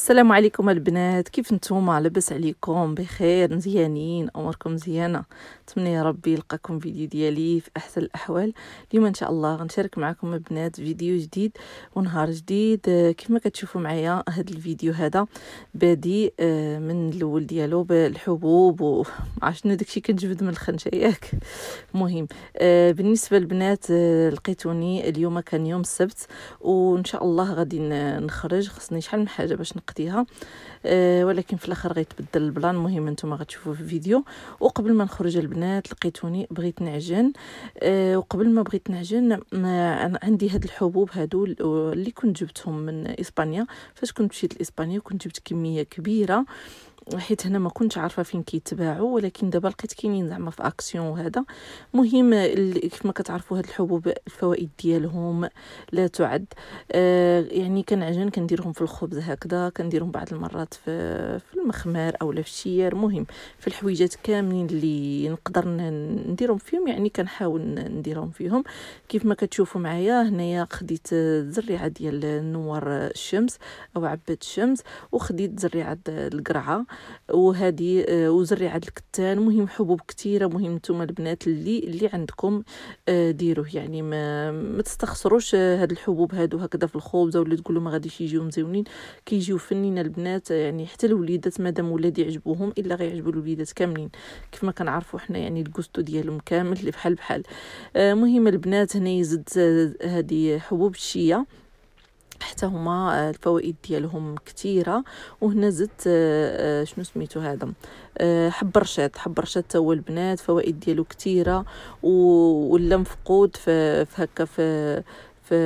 السلام عليكم البنات كيف نتوما لاباس عليكم بخير مزيانين اموركم مزيانه نتمنى يا ربي يلقاكم فيديو ديالي في احسن الاحوال اليوم ان شاء الله غنشارك معكم البنات فيديو جديد ونهار جديد آه، كما كتشوفوا معايا هذا الفيديو هذا بادي آه، من الاول ديالو بالحبوب وما شنو داكشي كنجبد من الخنشه ياك المهم آه، بالنسبه للبنات لقيتوني اليوم كان يوم السبت وان شاء الله غادي نخرج خصني شحال من حاجه باش نقرأ وقتها آه، ولكن في الاخر غيتبدل البلان المهم نتوما غتشوفوا في الفيديو وقبل ما نخرج البنات لقيتوني بغيت نعجن آه، وقبل ما بغيت نعجن انا عندي هاد الحبوب هادو اللي كنت جبتهم من اسبانيا فاش كنت مشيت لاسبانيا كنت جبت كميه كبيره حيت هنا ما كنتش عارفه فين كيتباعوا ولكن دابا لقيت كاينين زعما في اكسيون وهذا مهم ما كتعرفوا هاد الحبوب الفوائد ديالهم لا تعد آه يعني كنعجن كنديرهم في الخبز هكذا كنديرهم بعض المرات كنحط في, في المخمار اولا في الشير مهم في الحويجات كاملين اللي نقدر نديرهم فيهم يعني كنحاول نديرهم فيهم كيف ما كتشوفوا معايا هنايا خديت زريعه ديال نوار الشمس او عباد الشمس وخديت زريعه القرعه وهذه آه، وزريعه الكتان مهم حبوب كثيره مهم نتوما البنات اللي اللي عندكم آه، ديروه يعني ما, ما تستخسروش آه، هاد الحبوب هادو هكذا في الخبزه ولا تقولوا ما غاديش يجيو مزيونين كيجيو فنين البنات يعني حتى الوليدات مادام ولاد يعجبوهم الا غيعجبوا الوليدات كاملين كيف ما كنعرفوا حنا يعني الكوستو ديالهم كامل اللي بحال بحال المهم آه، البنات هنا يزد هذه حبوب الشيا حتى هما آه، الفوائد ديالهم كثيره وهنا زدت آه، شنو سميتو هذا حب رشاد حب رشاد تا هو البنات فوائد ديالو كثيره ولا مفقود في هكا في في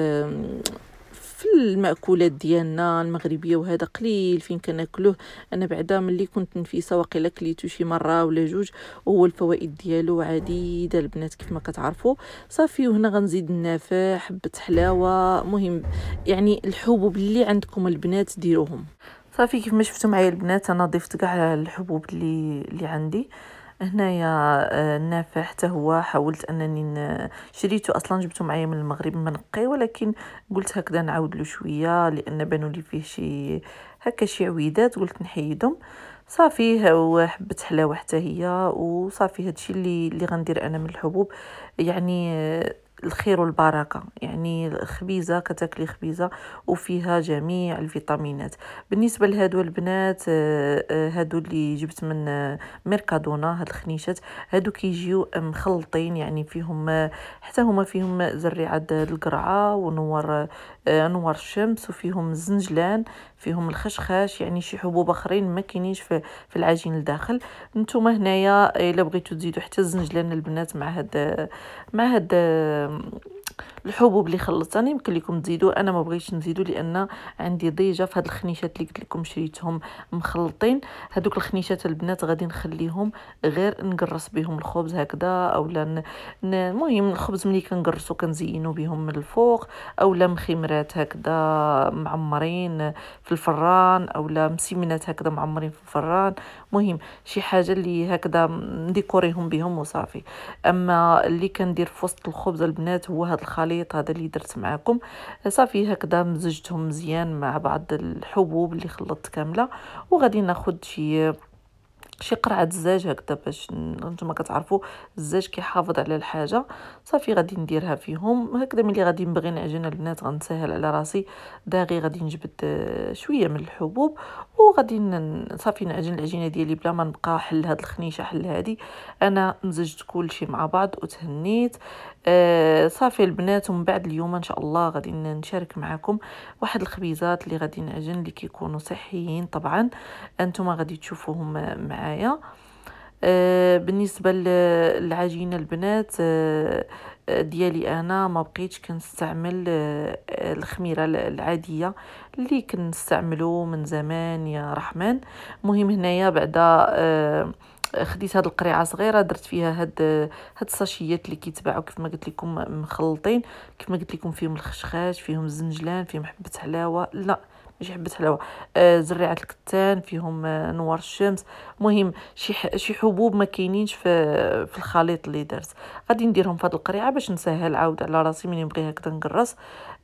في المأكولات ديالنا المغربيه وهذا قليل فين كناكلوه انا بعدا ملي كنت نفيسه واقيلا كليتو شي مره ولا جوج وهو الفوائد ديالو عديده البنات كيف ما كتعرفوا صافي وهنا غنزيد النافع حبه حلاوه مهم يعني الحبوب اللي عندكم البنات ديروهم صافي كيف ما شفتوا معايا البنات انا ضفت كاع الحبوب اللي اللي عندي هنايا آه، نافع حتى هو حاولت انني شريته اصلا جبته معايا من المغرب منقي ولكن قلت هكذا نعاود له شويه لان بانوا لي فيه شي هكا شي عويدات قلت نحيدهم صافي وحبه حلاوه حتى هي وصافي هادشي اللي اللي غندير انا من الحبوب يعني آه، الخير والبركه يعني خبيزة كتاكلي خبيزه وفيها جميع الفيتامينات بالنسبه لهادو البنات آه، آه، هادو اللي جبت من آه، ميركادونا هاد الخنيشات هادو كيجيو مخلطين يعني فيهم حتى هما فيهم زريعه القرعه ونور انوار الشمس وفيهم الزنجلان فيهم الخشخاش يعني شي حبوب اخرين ما كاينينش في, العجين لداخل نتوما هنايا الا بغيتو تزيدو حتى الزنجلان البنات مع هاد مع هاد um, الحبوب اللي خلطتها يمكن لكم تزيدو انا ما بغيتش نزيدو لان عندي ضيجه في هاد الخنيشات اللي قلت لكم شريتهم مخلطين هادوك الخنيشات البنات غادي نخليهم غير نقرص بهم الخبز هكذا اولا المهم الخبز ملي كنقرصو كنزينو بهم من الفوق اولا مخمرات هكذا معمرين في الفران اولا مسمنات هكذا معمرين في الفران مهم شي حاجه اللي هكذا نديكوريهم بهم وصافي اما اللي كندير في وسط الخبز البنات هو هاد الخليط هذا اللي درت معاكم صافي هكذا مزجتهم مزيان مع بعض الحبوب اللي خلطت كامله وغادي ناخد شي شي قرعه الزاج هكذا باش نتوما كتعرفوا الزاج كيحافظ على الحاجه صافي غادي نديرها فيهم هكذا ملي غادي نبغي نعجن البنات غنسهل على راسي داغي غادي نجبد آه، شويه من الحبوب وغادي صافي نعجن العجينه ديالي بلا ما نبقى حل هاد الخنيشه حل هادي انا مزجت كلشي مع بعض وتهنيت آه، صافي البنات ومن بعد اليوم ان شاء الله غادي نشارك معكم واحد الخبيزات اللي غادي نعجن اللي كيكونوا صحيين طبعا انتم غادي تشوفوهم معايا آه، بالنسبه للعجينه البنات آه، ديالي انا ما بقيتش كنستعمل الخميره العاديه اللي كنستعملو من زمان يا رحمن مهم هنايا بعدا خديت هاد القريعه صغيره درت فيها هاد هاد الساشيات اللي كيتباعوا كيف ما قلت لكم مخلطين كيف ما قلت لكم فيهم الخشخاش فيهم الزنجلان فيهم حبه حلاوه لا ماشي حبه حلاوه آه زريعه الكتان فيهم آه نوار الشمس مهم شي شي حبوب ما كاينينش في في الخليط اللي درت غادي نديرهم في هاد القريعه باش نسهل عاود على راسي ملي نبغي هكذا نقرص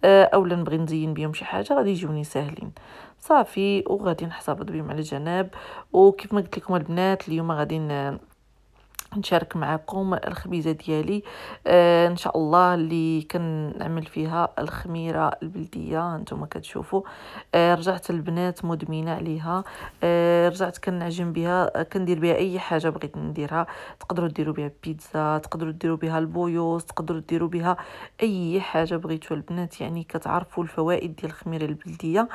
آه اولا نبغي نزين بهم شي حاجه غادي يجوني ساهلين صافي وغادي نحتفظ بهم على جناب وكيف ما قلت لكم البنات اليوم غادي نشارك معكم الخبيزه ديالي آه ان شاء الله اللي كنعمل فيها الخميره البلديه هانتوما كتشوفوا آه رجعت البنات مدمنه عليها آه رجعت كنعجن بها كندير بها اي حاجه بغيت نديرها تقدروا ديروا بها بيتزا تقدروا ديروا بها البويوس تقدروا ديروا بها اي حاجه بغيتوا البنات يعني كتعرفوا الفوائد ديال الخميره البلديه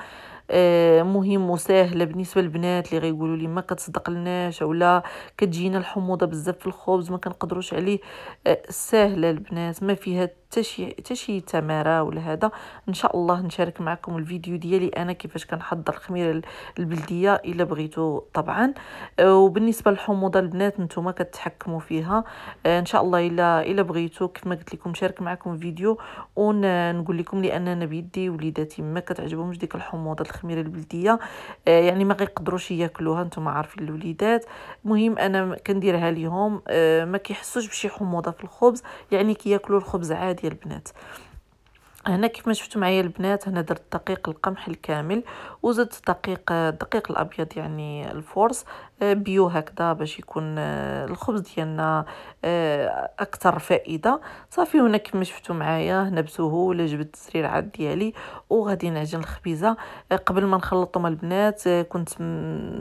آه، مهم وسهل بالنسبه للبنات اللي غيقولوا لي ما كتصدق لناش اولا كتجينا الحموضه بزاف في الخبز ما كنقدروش عليه آه، سهله البنات ما فيها حتى شي تماره ولا هذا ان شاء الله نشارك معكم الفيديو ديالي انا كيفاش كنحضر الخميره البلديه الا بغيتو طبعا أه، وبالنسبه للحموضه البنات نتوما كتحكموا فيها أه، ان شاء الله الا الا بغيتو كيف ما قلت لكم نشارك معكم الفيديو ونقول لكم لان انا بيدي وليداتي ما كتعجبهمش ديك الحموضه الخميره البلديه أه، يعني ما كيقدروش ياكلوها نتوما عارفين الوليدات المهم انا كنديرها ليهم ما كيحسوش بشي حموضه في الخبز يعني كياكلوا الخبز عادي ديال البنات هنا كيف ما شفتوا معايا البنات هنا درت دقيق القمح الكامل وزدت دقيق الدقيق الابيض يعني الفورس آه، بيو هكذا باش يكون آه، الخبز ديالنا آه، اكثر فائده صافي هنا كما شفتوا معايا هنا بسهوله جبت الزريعات ديالي وغادي نعجن الخبيزه قبل ما نخلطهم البنات كنت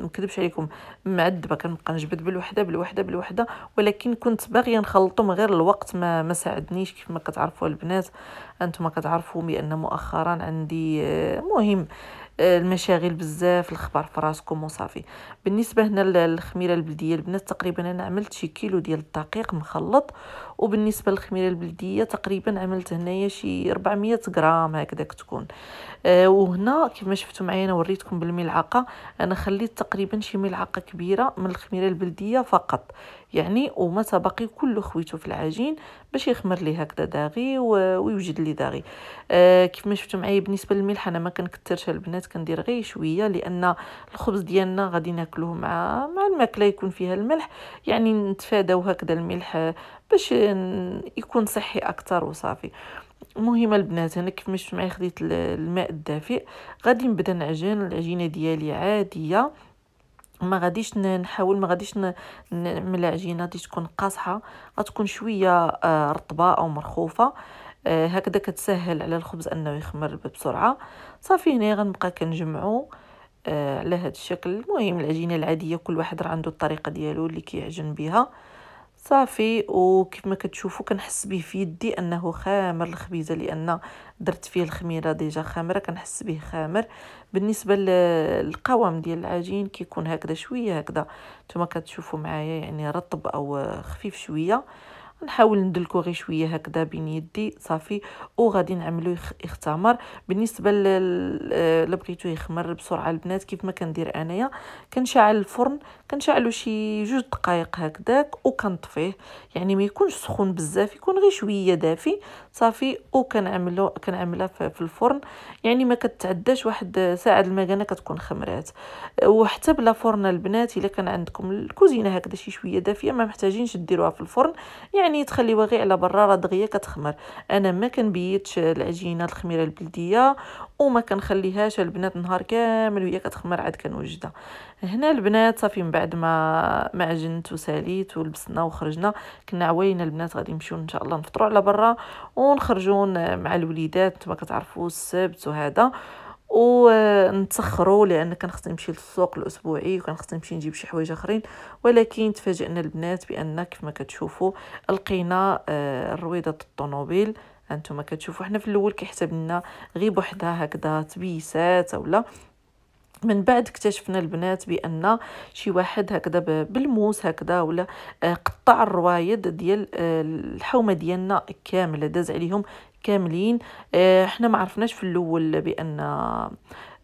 مكذبش عليكم معذبه كنبقى نجبد بالوحده بالوحده بالوحده ولكن كنت باغيه نخلطهم غير الوقت ما ما ساعدنيش كيف ما كتعرفوا البنات انتم كتعرفوا بان مؤخرا عندي مهم المشاغل بزاف الخبار في راسكم وصافي بالنسبه هنا للخميره البلديه البنات تقريبا انا عملت شي كيلو ديال الدقيق مخلط وبالنسبه للخميره البلديه تقريبا عملت هنايا شي 400 غرام هكذاك تكون آه وهنا ما شفتوا معايا انا وريتكم بالملعقه انا خليت تقريبا شي ملعقه كبيره من الخميره البلديه فقط يعني وما تبقي كله خويته في العجين باش يخمر لي هكذا داغي ويوجد لي داغي آه ما شفتوا معايا بالنسبه للملح انا ما كنكثرش البنات البنات كندير غير شويه لان الخبز ديالنا غادي ناكلوه مع مع الماكله يكون فيها الملح يعني نتفاداو هكذا الملح باش يكون صحي اكثر وصافي المهم البنات انا كيف ما شفتوا معايا خديت الماء الدافئ غادي نبدا نعجن العجينه ديالي عاديه ما غاديش نحاول ما غاديش نعمل عجينه تكون قاصحه غتكون شويه آه، رطبه او مرخوفه آه، هكذا كتسهل على الخبز انه يخمر بسرعه صافي هنا غنبقى كنجمعو آه، على هذا الشكل المهم العجينه العاديه كل واحد راه عنده الطريقه ديالو اللي كيعجن بها صافي وكيف ما كتشوفوا كنحس به في يدي انه خامر الخبيزه لان درت فيه الخميره ديجا خامره كنحس به خامر بالنسبه للقوام ديال العجين كيكون هكذا شويه هكذا نتوما كتشوفوا معايا يعني رطب او خفيف شويه نحاول ندلكو شويه هكذا بين يدي صافي وغادي نعملو يختمر بالنسبه اللي بغيتو يخمر بسرعه البنات كيف ما كندير انايا كنشعل الفرن كنشعلو شي جوج دقائق هكذاك وكنطفيه يعني ما يكونش سخون بزاف يكون غير شويه دافي صافي وكنعملو كنعملها في الفرن يعني ما كتعداش واحد ساعه المكانه كتكون خمرات وحتى بلا فرن البنات الا كان عندكم الكوزينه هكذا شي شويه دافيه ما محتاجينش ديروها في الفرن يعني يعني تخليوها غير على برا راه دغيا كتخمر انا ما كنبيتش العجينه الخميره البلديه وما كنخليهاش البنات نهار كامل وهي كتخمر عاد كنوجدها هنا البنات صافي من بعد ما ما عجنت وساليت ولبسنا وخرجنا كنا عوينا البنات غادي نمشيو ان شاء الله نفطروا على برا ونخرجون مع الوليدات ما كتعرفوا السبت وهذا ونتسخروا لان كان خصني نمشي للسوق الاسبوعي وكان خصني نمشي نجيب شي حوايج اخرين ولكن تفاجئنا البنات بان ما كتشوفوا لقينا آه، الرويضه الطوموبيل انتما كتشوفوا حنا في الاول لنا غير بوحدها هكذا تبيسات اولا من بعد اكتشفنا البنات بان شي واحد هكذا بالموس هكذا ولا آه، قطع الروايض ديال آه، الحومه ديالنا كامله داز عليهم كاملين آه، احنا ما عرفناش في الاول بان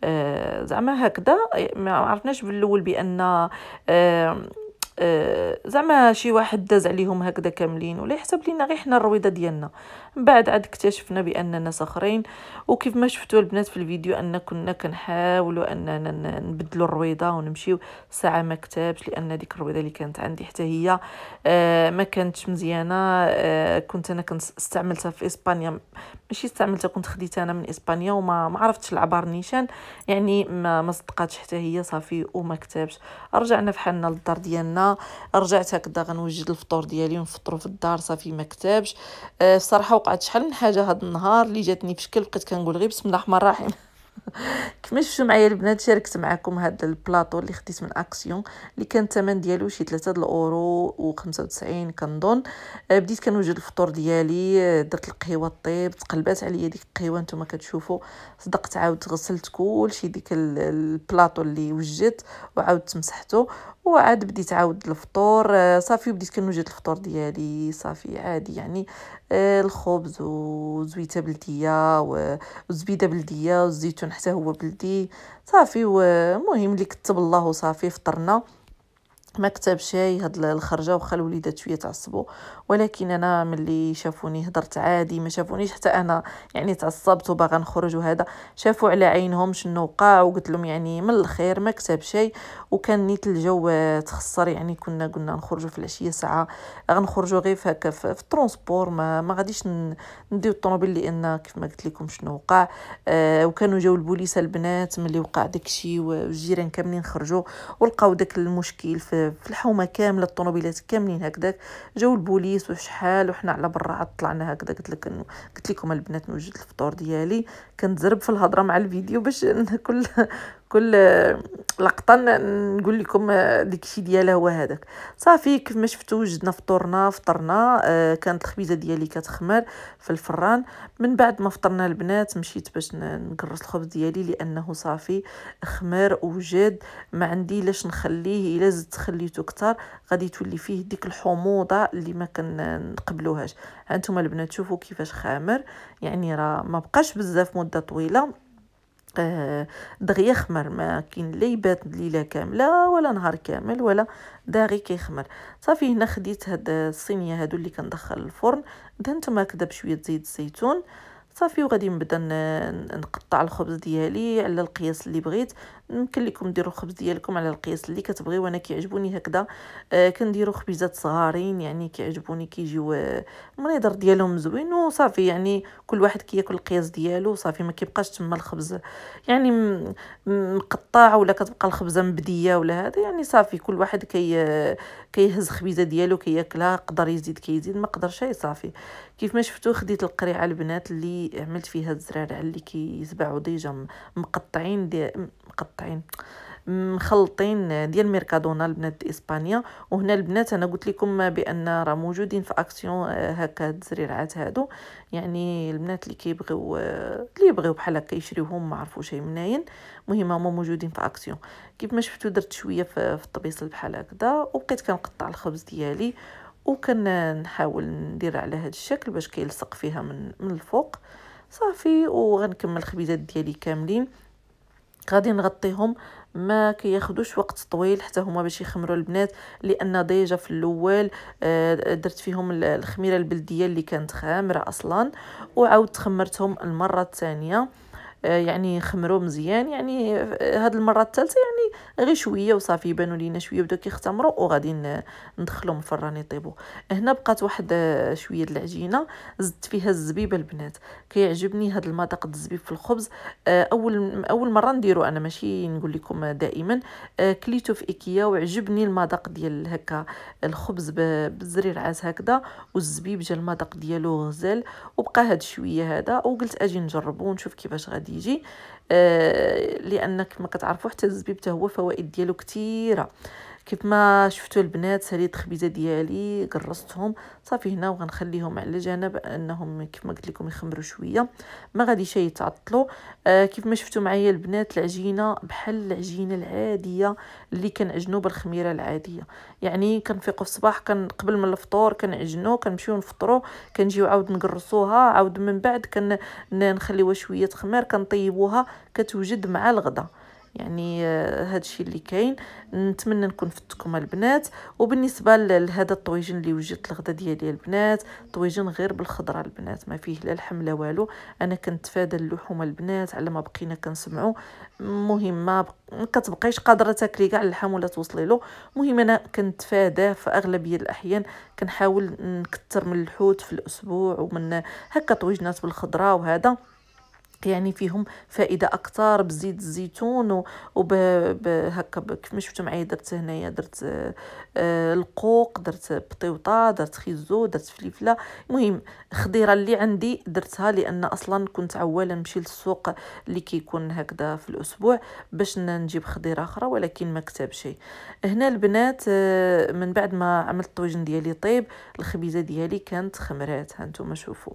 آه، زعما هكذا ما عرفناش في الاول بان آه، زعما شي واحد داز عليهم هكذا كاملين ولا يحسب لينا غير حنا الرويضه ديالنا من بعد عاد اكتشفنا باننا صخرين وكيف ما شفتوا البنات في الفيديو ان كنا كنحاولوا اننا نبدلوا الرويضه ونمشيو ساعه ما كتبش لان ديك الرويضه اللي كانت عندي حتى هي آه، ما كانتش مزيانه آه، كنت انا كنستعملتها استعملتها في اسبانيا ماشي استعملتها كنت خديتها انا من اسبانيا وما ما عرفتش العبار نيشان يعني ما ما صدقاتش حتى هي صافي وما كتبش رجعنا فحالنا للدار ديالنا رجعت هكذا غنوجد الفطور ديالي ونفطروا في الدار صافي ما كتبش الصراحه آه، وقعت شحال من حاجه هذا النهار اللي جاتني في شكل بقيت كنقول غير بسم الله الرحمن الرحيم كما شفتوا معايا البنات شاركت معكم هذا البلاطو اللي خديت من اكسيون اللي كان الثمن ديالو شي 3 الاورو و95 كنظن آه، بديت كنوجد الفطور ديالي آه، درت القهيوه الطيب تقلبات عليا ديك القهيوه نتوما كتشوفوا صدقت عاود غسلت كلشي ديك البلاطو اللي وجدت وعاود مسحته وعاد بديت عاود الفطور آه، صافي بديت كنوجد الفطور ديالي صافي عادي يعني الخبز وزويته بلديه وزبيده بلديه والزيتون حتى هو بلدي صافي ومهم اللي كتب الله وصافي فطرنا ما كتب شيء هاد الخرجه وخا الوليدات شويه تعصبوا ولكن انا ملي شافوني هضرت عادي ما شافونيش حتى انا يعني تعصبت وباغا نخرج وهذا شافوا على عينهم شنو وقع وقلت لهم يعني من الخير ما كتب شيء وكان نيت الجو تخسر يعني كنا قلنا نخرجوا في العشيه ساعه غنخرجوا غير في هكا في الترونسبور ما, ما غاديش نديو الطوموبيل لان كيف ما قلت لكم شنو وقع آه وكانوا جاو البوليس البنات ملي وقع داكشي والجيران كاملين خرجوا ولقاو داك المشكل في في الحومه كامله الطوموبيلات كاملين هكذاك جاو البوليس وشحال وحنا على برا عاد طلعنا هكذا قلت لك انه قلت لكم البنات نوجد الفطور ديالي كنت زرب في الهضره مع الفيديو باش كل كل لقطه نقول لكم الشيء ديالها هو هذاك صافي كيف ما شفتوا وجدنا فطورنا فطرنا آه، كانت الخبيزه ديالي كتخمر في الفران من بعد ما فطرنا البنات مشيت باش نقرص الخبز ديالي لانه صافي خمر وجد ما عندي لاش نخليه الا زدت خليته كثر غادي تولي فيه ديك الحموضه اللي ما كنقبلوهاش هانتوما البنات شوفوا كيفاش خامر يعني راه ما بقاش بزاف مده طويله دغيا خمر ما كاين لا يبات ليله كامله ولا نهار كامل ولا داغي كيخمر صافي هنا خديت هاد الصينيه هادو اللي كندخل الفرن دهنت ماكده بشويه زيت الزيتون صافي وغادي نبدا نقطع الخبز ديالي على القياس اللي بغيت يمكن لكم ديروا الخبز ديالكم على القياس اللي كتبغيو انا كيعجبوني هكذا آه كنديروا خبيزات صغارين يعني كيعجبوني كيجيو آه، المنظر ديالهم زوين وصافي يعني كل واحد كياكل القياس ديالو صافي ما كيبقاش تما الخبز يعني مقطع ولا كتبقى الخبزه مبديه ولا هذا يعني صافي كل واحد كي كيهز خبيزه ديالو كياكلها قدر يزيد كيزيد ما قدرش صافي كيف ما شفتو خديت القريعه البنات اللي عملت فيها الزرار على اللي كيسبعوا ديجا مقطعين دي مقطعين مخلطين ديال ميركادونا البنات دي اسبانيا وهنا البنات انا قلت لكم بان راه موجودين في اكسيون آه، هكا الزريعات هادو يعني البنات اللي كيبغيو آه، اللي يبغيو بحال هكا يشريوهم ما عرفوش شي منين المهم هما موجودين في اكسيون كيف ما شفتوا درت شويه في الطبيصل بحال هكذا وبقيت كنقطع الخبز ديالي وكان نحاول ندير على هذا الشكل باش كيلصق فيها من, من الفوق صافي وغنكمل الخبيزات ديالي كاملين غادي نغطيهم ما كياخدوش وقت طويل حتى هما باش يخمروا البنات لان ديجا في الاول آه، درت فيهم الخميره البلديه اللي كانت خامره اصلا وعاود خمرتهم المره الثانيه آه، يعني خمروا مزيان يعني آه، هاد المره الثالثه يعني غير شويه وصافي يبانوا لينا شويه بداو كيختمروا وغادي ندخلهم في الفران يطيبوا هنا بقات واحد آه، شويه العجينه زدت فيها الزبيبه البنات كيعجبني هاد المذاق الزبيب في الخبز اول اول مره نديرو انا ماشي نقول لكم دائما كليتو في ايكيا وعجبني المذاق ديال هكا الخبز بالزرير عاز هكذا والزبيب جا المذاق ديالو غزال وبقى هاد شويه هذا وقلت اجي نجربو ونشوف كيفاش غادي خديجي آه، لانك ما كتعرفوا حتى الزبيب حتى هو فوائد ديالو كثيره كيف ما شفتوا البنات ساليت الخبيزه ديالي قرصتهم صافي هنا وغنخليهم على جنب انهم كيف ما قلت لكم يخمروا شويه ما غاديش يتعطلوا آه كيف ما شفتوا معايا البنات العجينه بحال العجينه العاديه اللي كنعجنوا بالخميره العاديه يعني كنفيقوا في الصباح كان قبل من الفطور كنعجنوا كنمشيو نفطروا كنجيو عاود نقرصوها عاود من بعد كنخليوها شويه تخمر كنطيبوها كتوجد مع الغدا يعني هذا آه، الشيء اللي كاين نتمنى نكون فدتكم البنات وبالنسبه لهذا الطويجن اللي وجدت الغدا ديالي البنات طويجن غير بالخضره البنات ما فيه لا لحم لا والو انا كنتفادى اللحوم البنات على ما بقينا كنسمعوا مهمه ما كتبقايش قادره تاكلي كاع اللحم ولا توصلي له المهم انا كنتفاداه في اغلبيه الاحيان كنحاول نكثر من الحوت في الاسبوع ومن هكا طويجنات بالخضره وهذا يعني فيهم فائده اكثر بزيت الزيتون وهكا كيف ما شفتوا معايا درت هنايا درت آه القوق درت بطيوطه درت خيزو درت فليفله المهم الخضيره اللي عندي درتها لان اصلا كنت عواله نمشي للسوق اللي كيكون هكذا في الاسبوع باش نجيب خضيره اخرى ولكن ما كتب شيء هنا البنات آه، من بعد ما عملت الطويجن ديالي طيب الخبيزه ديالي كانت خمرات هانتوما شوفوا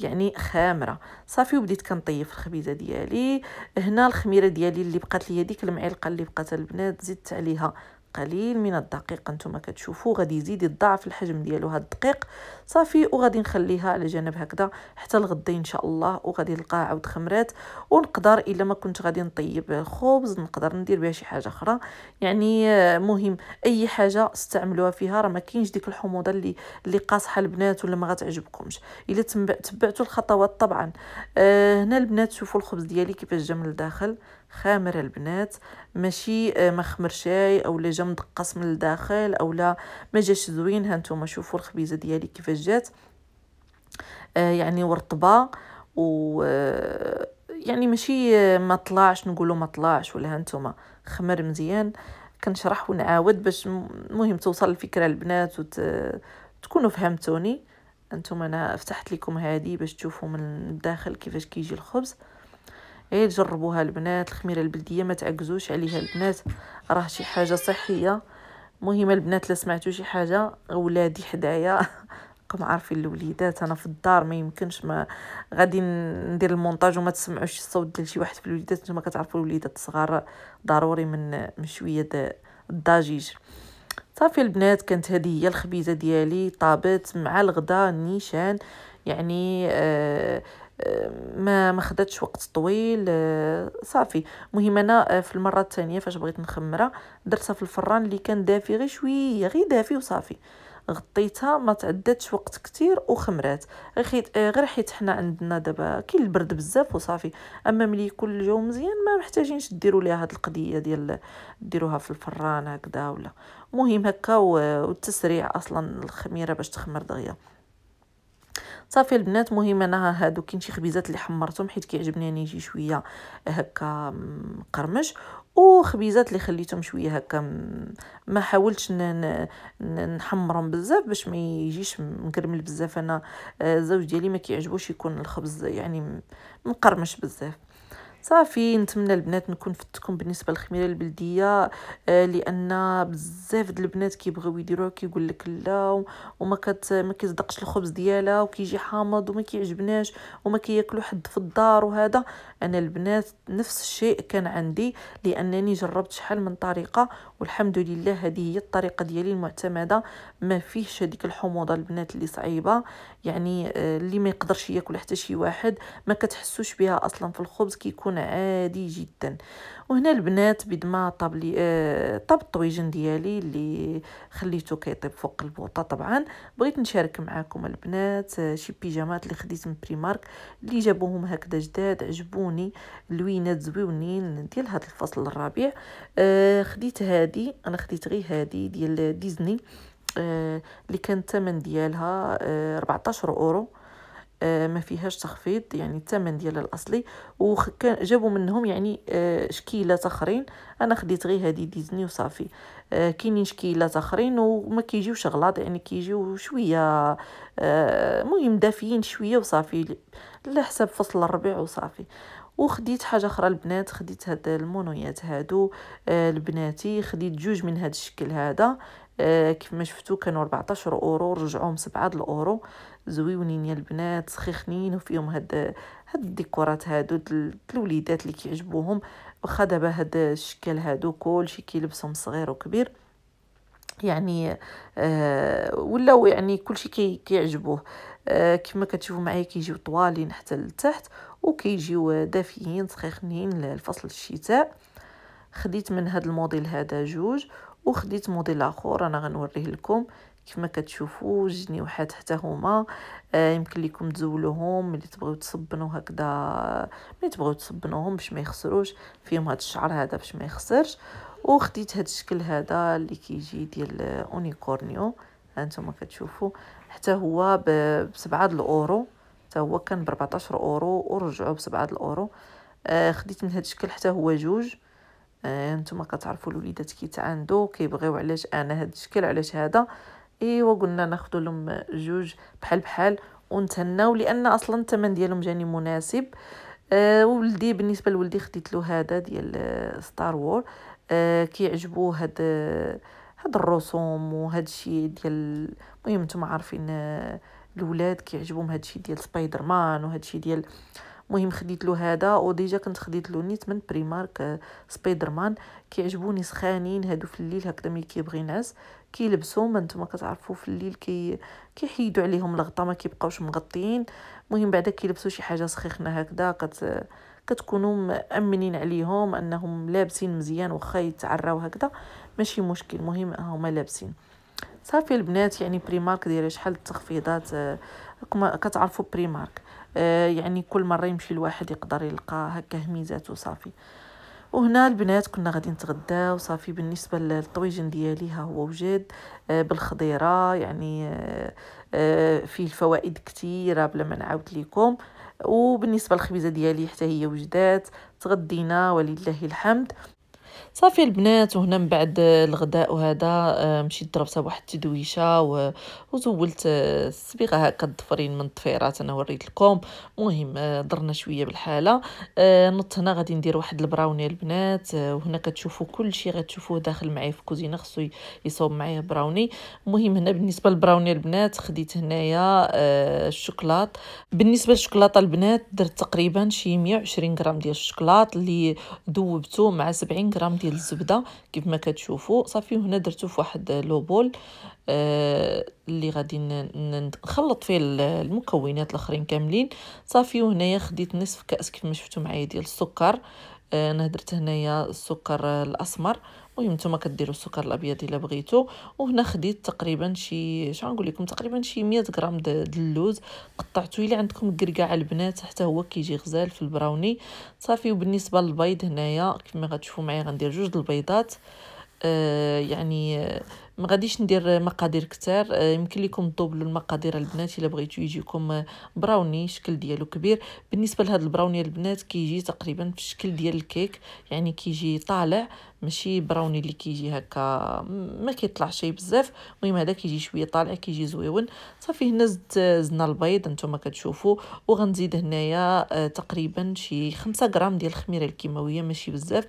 يعني خامره صافي وبديت كنطيب في الخبيزه ديالي هنا الخميره ديالي اللي بقات لي هذيك المعلقه اللي بقات البنات زدت عليها قليل من الدقيق انتم كتشوفوا غادي يزيد الضعف الحجم ديالو هاد الدقيق صافي وغادي نخليها على جنب هكذا حتى الغدا ان شاء الله وغادي نلقى عاود خمرات ونقدر الا ما كنت غادي نطيب الخبز نقدر ندير بها شي حاجه اخرى يعني آه، مهم اي حاجه استعملوها فيها راه ما كاينش ديك الحموضه اللي اللي قاصحه البنات ولا ما غتعجبكمش الا تبعتوا الخطوات طبعا آه هنا البنات شوفوا الخبز ديالي كيفاش جا من الداخل خامر البنات ماشي آه، مخمر شاي او لا جا مدقص من الداخل او لا ما جاش زوين هانتوما شوفوا الخبيزه ديالي كيفاش جات آه، يعني ورطبه و آه، يعني ماشي ما طلعش نقولوا ما طلعش ولا هانتوما خمر مزيان كنشرح ونعاود باش المهم توصل الفكره البنات وتكونوا وت... فهمتوني انتم انا فتحت لكم هذه باش تشوفوا من الداخل كيفاش كيجي الخبز غير جربوها البنات الخميره البلديه ما تعكزوش عليها البنات راه شي حاجه صحيه مهمه البنات لا سمعتوا شي حاجه ولادي حدايا راكم عارفين الوليدات انا في الدار ما يمكنش ما غادي ندير المونتاج وما تسمعوش الصوت ديال شي واحد في الوليدات نتوما كتعرفوا الوليدات الصغار ضروري من من شويه الضجيج صافي البنات كانت هي الخبيزه ديالي طابت مع الغدا نيشان يعني آه ما ما خدتش وقت طويل آه، صافي المهم انا آه، في المره الثانيه فاش بغيت نخمرها درتها في الفران اللي كان دافي غير شويه غير دافي وصافي غطيتها ما تعداتش وقت كتير وخمرات غير حيت آه، غير حيت حنا عندنا دابا كاين البرد بزاف وصافي اما ملي يكون الجو مزيان ما محتاجينش ديروا ليها هاد القضيه ديال ديروها في الفران هكذا ولا مهم هكا والتسريع اصلا الخميره باش تخمر دغيا صافي البنات مهم انا هادو كاين شي خبيزات اللي حمرتهم حيت كيعجبني اني يجي شويه هكا مقرمش وخبيزات اللي خليتهم شويه هكا ما حاولتش نحمرهم بزاف باش ما يجيش مكرمل بزاف انا الزوج آه، ديالي ما كيعجبوش يكون الخبز يعني مقرمش بزاف صافي نتمنى البنات نكون فتكم بالنسبه للخميره البلديه آه لان بزاف ديال البنات كيبغيو يديروها كيقول لك لا وما كت ما كيصدقش الخبز ديالها وكيجي حامض وما كيعجبناش وما كياكلو حد في الدار وهذا انا البنات نفس الشيء كان عندي لانني جربت شحال من طريقه والحمد لله هذه هي الطريقه ديالي المعتمده ما فيهش هذيك الحموضه البنات اللي صعيبه يعني آه اللي ما يقدرش ياكل حتى شي واحد ما كتحسوش بها اصلا في الخبز كيكون يكون عادي جدا وهنا البنات بيد ما طاب آه، لي طاب الطويجن ديالي اللي خليته كيطيب فوق البوطه طبعا بغيت نشارك معكم البنات آه، شي بيجامات اللي خديت من بريمارك اللي جابوهم هكذا جداد عجبوني لوينات زويونين ديال هذا الفصل الربيع آه خديت هادي انا خديت غير هادي ديال ديزني آه، اللي كان الثمن ديالها 14 اورو آه، ما فيهاش تخفيض يعني الثمن ديالها الاصلي وجابوا منهم يعني آه، شكيلات اخرين انا خديت غير هذه ديزني وصافي آه، كاينين شكيلات اخرين وما كيجيوش غلاط يعني كيجيو شويه المهم دافيين شويه وصافي على حساب فصل الربيع وصافي وخديت حاجه اخرى البنات خديت هاد المونويات هادو آه، البناتي لبناتي خديت جوج من هاد الشكل هذا آه، كيف ما شفتو كانوا 14 اورو رجعوهم 7 الاورو زويونين يا البنات سخيخنين وفيهم هاد هاد الديكورات هادو الوليدات اللي كيعجبوهم واخا دابا هاد الشكل هادو كلشي كيلبسهم صغير وكبير يعني آه ولاو يعني كلشي كيعجبوه كي آه كما كتشوفوا معايا كيجيو طوالين حتى لتحت وكيجيو دافيين سخيخنين لفصل الشتاء خديت من هذا الموديل هذا جوج وخديت موديل اخر انا غنوريه لكم كما كتشوفوا جني وحات حتى هما آه يمكن لكم تزولوهم ملي تبغيو تصبنو هكذا ملي تبغيو تصبنوهم باش ما يخسروش فيهم هذا الشعر هذا باش ما يخسرش وخديت هذا الشكل هذا اللي كيجي ديال اونيكورنيو هانتوما كتشوفوا حتى هو ب بسبعة الاورو حتى هو كان ب 14 اورو ورجعوه ب 7 الاورو آه، خديت من هذا الشكل حتى هو جوج آه نتوما كتعرفوا الوليدات كيتعاندوا كيبغيو علاش انا هذا الشكل علاش هذا ايوا قلنا ناخذ لهم جوج بحال بحال ونتهناو لان اصلا الثمن ديالهم جاني مناسب آه ولدي بالنسبه لولدي خديت له هذا ديال ستار وور آه كيعجبو هاد هاد الرسوم وهاد الشيء ديال المهم نتوما عارفين آه الولاد كيعجبهم هادشي ديال سبايدر مان وهادشي ديال المهم خديت له هذا وديجا كنت خديت له نيت من بريمارك آه، سبايدر مان كيعجبوني سخانين هادو في الليل هكذا ملي كيبغي ينعس كيلبسو ما نتوما كتعرفوا في الليل كي كيحيدوا عليهم الغطاء ما كيبقاوش مغطيين المهم بعدا كيلبسوا شي حاجه سخيخنه هكذا كت كتكونوا مامنين عليهم انهم لابسين مزيان واخا يتعراو هكذا ماشي مشكل المهم هما لابسين صافي البنات يعني بريمارك دايره شحال التخفيضات آه، كما كتعرفوا بريمارك آه، يعني كل مره يمشي الواحد يقدر يلقى هكا هميزات وصافي وهنا البنات كنا غادي نتغداو صافي بالنسبه للطويجن ديالي ها هو وجد آه، بالخضيره يعني فيه الفوائد كثيره بلا ما نعاود لكم وبالنسبه للخبيزه ديالي حتى هي وجدات تغدينا ولله الحمد صافي البنات وهنا من بعد الغداء وهذا آه، مشيت ضربت واحد التدويشه وزولت آه، الصبيغه هكا الضفرين من الضفيرات انا وريت لكم المهم درنا آه، شويه بالحاله نط هنا غادي ندير واحد البراوني البنات وهنا كتشوفوا كل شيء غتشوفوه داخل معايا في الكوزينه خصو يصوب معايا براوني المهم هنا بالنسبه للبراوني البنات خديت هنايا الشوكولات بالنسبه للشوكولاته البنات درت تقريبا شي 120 غرام ديال الشوكولات اللي ذوبته مع 70 غرام ديال ديال الزبده كيف ما كتشوفوا صافي هنا درتو في واحد لوبول آه، اللي غادي نخلط فيه المكونات الاخرين كاملين صافي وهنايا خديت نصف كاس كيف ما شفتوا معايا ديال السكر آه، انا درت هنايا السكر الاسمر المهم نتوما كديروا السكر الابيض الا بغيتو وهنا خديت تقريبا شي شحال نقول لكم تقريبا شي 100 غرام د اللوز قطعته الا عندكم كركاع البنات حتى هو كيجي غزال في البراوني صافي وبالنسبه للبيض هنايا كما غتشوفوا معايا غندير جوج البيضات آه، يعني ما غاديش ندير مقادير كتار آه، يمكن لكم تضبلوا المقادير البنات الا بغيتو يجيكم آه، براوني الشكل ديالو كبير بالنسبه لهذا البراوني البنات كيجي تقريبا في الشكل ديال الكيك يعني كيجي طالع ماشي براوني اللي كيجي هكا ما كيطلع شي بزاف المهم هذا كيجي شويه طالع كيجي زويون صافي هنا زدت زدنا البيض نتوما كتشوفوا وغنزيد هنايا آه، تقريبا شي 5 غرام ديال الخميره الكيماويه ماشي بزاف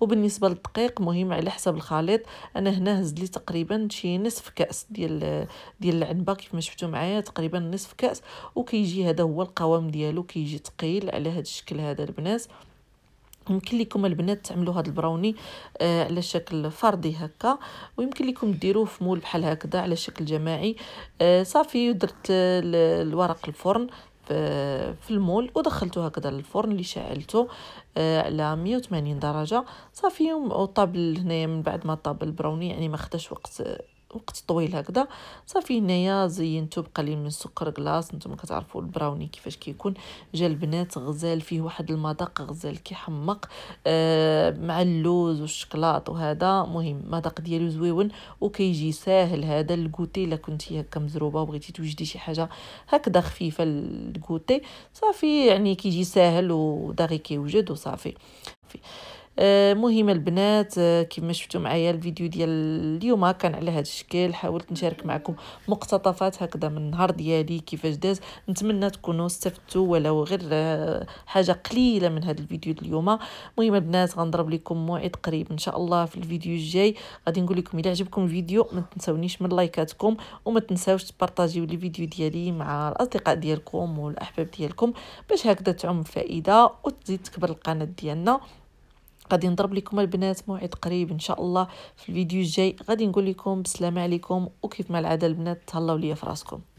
وبالنسبه للدقيق مهم على حسب الخليط انا هنا هز لي تقريبا شي نصف كاس ديال ديال العنبه كيف ما شفتوا معايا تقريبا نصف كاس وكيجي هذا هو القوام ديالو كيجي ثقيل على هذا الشكل هذا البنات يمكن لكم البنات تعملوا هذا البراوني آه على شكل فردي هكا ويمكن لكم ديروه في مول بحال هكذا على شكل جماعي آه صافي درت الورق الفرن في المول ودخلته هكذا للفرن اللي شعلته آه، على 180 درجه صافي وطاب هنايا من بعد ما طاب البراوني يعني ما خداش وقت وقت طويل هكذا صافي هنايا زينتو بقليل من السكر كلاص نتوما كتعرفوا البراوني كيفاش كيكون جا البنات غزال فيه واحد المذاق غزال كيحمق آه مع اللوز والشكلاط وهذا مهم المذاق ديالو زويون وكيجي ساهل هذا الكوتي الا كنتي هكا مزروبه وبغيتي توجدي شي حاجه هكذا خفيفه الكوتي صافي يعني كيجي ساهل وداغي كيوجد وصافي آه، مهم البنات آه، كما شفتوا معايا الفيديو ديال اليوم كان على هذا الشكل حاولت نشارك معكم مقتطفات هكذا من النهار ديالي كيفاش داز نتمنى تكونوا استفدتوا ولو غير آه، حاجه قليله من هذا الفيديو اليوم المهم البنات غنضرب لكم موعد قريب ان شاء الله في الفيديو الجاي غادي نقول لكم الا عجبكم الفيديو ما تنساونيش من لايكاتكم وما تنساوش تبارطاجيو الفيديو ديالي مع الاصدقاء ديالكم والاحباب ديالكم باش هكذا تعم فائده وتزيد تكبر القناه ديالنا غادي نضرب لكم البنات موعد قريب ان شاء الله في الفيديو الجاي غادي نقول لكم بسلامه عليكم وكيف ما العاده البنات تهلاو ليا فراسكم